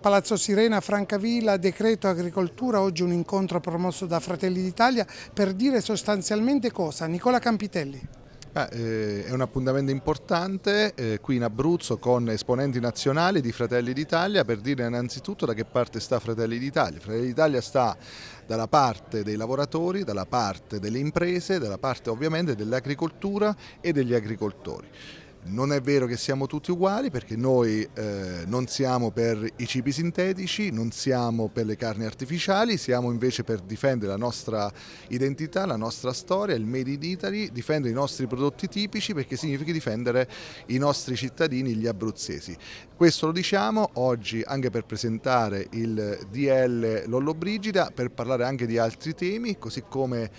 Palazzo Sirena, Francavilla, Decreto Agricoltura, oggi un incontro promosso da Fratelli d'Italia per dire sostanzialmente cosa? Nicola Campitelli. Ah, eh, è un appuntamento importante eh, qui in Abruzzo con esponenti nazionali di Fratelli d'Italia per dire innanzitutto da che parte sta Fratelli d'Italia. Fratelli d'Italia sta dalla parte dei lavoratori, dalla parte delle imprese, dalla parte ovviamente dell'agricoltura e degli agricoltori. Non è vero che siamo tutti uguali perché noi eh, non siamo per i cibi sintetici, non siamo per le carni artificiali, siamo invece per difendere la nostra identità, la nostra storia, il Made in Italy, difendere i nostri prodotti tipici perché significa difendere i nostri cittadini, gli abruzzesi. Questo lo diciamo oggi anche per presentare il DL Lollobrigida, per parlare anche di altri temi, così come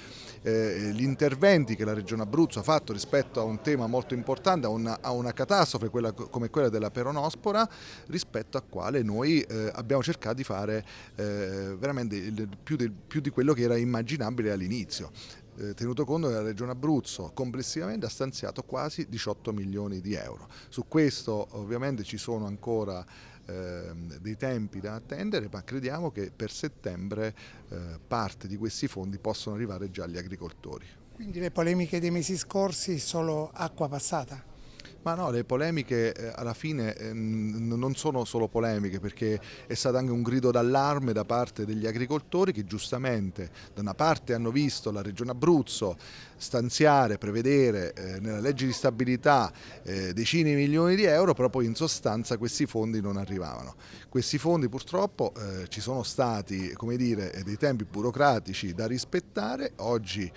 eh, gli interventi che la Regione Abruzzo ha fatto rispetto a un tema molto importante, a una a, una catastrofe quella, come quella della peronospora rispetto a quale noi eh, abbiamo cercato di fare eh, veramente il, più, del, più di quello che era immaginabile all'inizio eh, tenuto conto che la Regione Abruzzo complessivamente ha stanziato quasi 18 milioni di euro. Su questo ovviamente ci sono ancora eh, dei tempi da attendere, ma crediamo che per settembre eh, parte di questi fondi possono arrivare già agli agricoltori. Quindi le polemiche dei mesi scorsi sono acqua passata? Ma no, le polemiche eh, alla fine ehm, non sono solo polemiche perché è stato anche un grido d'allarme da parte degli agricoltori che giustamente da una parte hanno visto la Regione Abruzzo stanziare, prevedere eh, nella legge di stabilità eh, decine di milioni di euro, però poi in sostanza questi fondi non arrivavano. Questi fondi purtroppo ci sono stati come dire, dei tempi burocratici da rispettare, oggi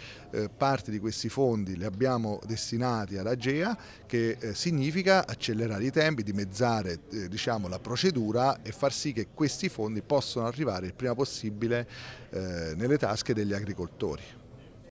parte di questi fondi li abbiamo destinati all'AGEA che significa accelerare i tempi, dimezzare eh, diciamo, la procedura e far sì che questi fondi possano arrivare il prima possibile eh, nelle tasche degli agricoltori.